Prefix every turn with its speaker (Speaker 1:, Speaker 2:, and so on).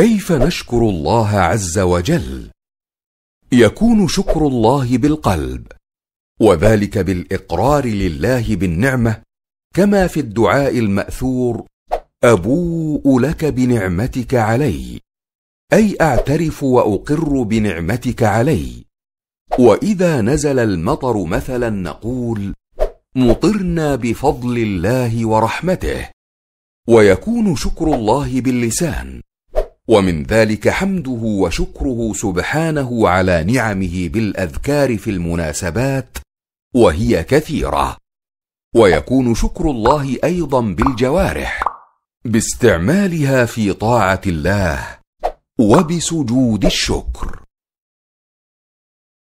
Speaker 1: كيف نشكر الله عز وجل يكون شكر الله بالقلب وذلك بالاقرار لله بالنعمه كما في الدعاء الماثور ابوء لك بنعمتك علي اي اعترف واقر بنعمتك علي واذا نزل المطر مثلا نقول مطرنا بفضل الله ورحمته ويكون شكر الله باللسان ومن ذلك حمده وشكره سبحانه على نعمه بالاذكار في المناسبات وهي كثيره ويكون شكر الله ايضا بالجوارح باستعمالها في طاعه الله وبسجود الشكر